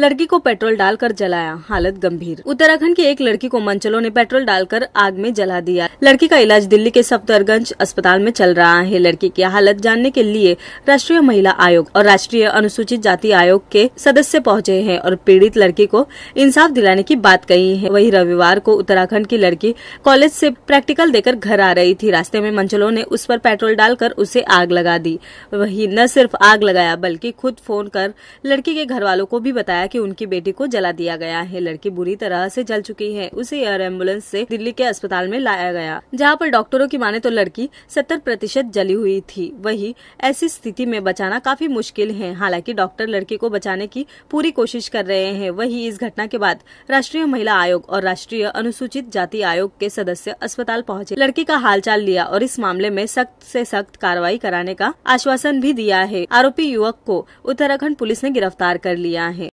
लड़की को पेट्रोल डालकर जलाया हालत गंभीर उत्तराखंड की एक लड़की को मंचलों ने पेट्रोल डालकर आग में जला दिया लड़की का इलाज दिल्ली के सफदरगंज अस्पताल में चल रहा है लड़की की हालत जानने के लिए राष्ट्रीय महिला आयोग और राष्ट्रीय अनुसूचित जाति आयोग के सदस्य पहुंचे हैं और पीड़ित लड़की को इंसाफ दिलाने की बात कही है वही रविवार को उत्तराखंड की लड़की कॉलेज से प्रैक्टिकल देकर घर आ रही थी रास्ते में मंचलों ने उस पर पेट्रोल डालकर उसे आग लगा दी वही न सिर्फ आग लगाया बल्कि खुद फोन कर लड़की के घर वालों को भी बताया कि उनकी बेटी को जला दिया गया है लड़की बुरी तरह से जल चुकी है उसे एयर एम्बुलेंस से दिल्ली के अस्पताल में लाया गया जहाँ पर डॉक्टरों की माने तो लड़की सत्तर प्रतिशत जली हुई थी वही ऐसी स्थिति में बचाना काफी मुश्किल है हालांकि डॉक्टर लड़की को बचाने की पूरी कोशिश कर रहे हैं वही इस घटना के बाद राष्ट्रीय महिला आयोग और राष्ट्रीय अनुसूचित जाति आयोग के सदस्य अस्पताल पहुंचे लड़की का हालचाल लिया और इस मामले में सख्त से सख्त कार्रवाई कराने का आश्वासन भी दिया है आरोपी युवक को उत्तराखंड पुलिस ने गिरफ्तार कर लिया है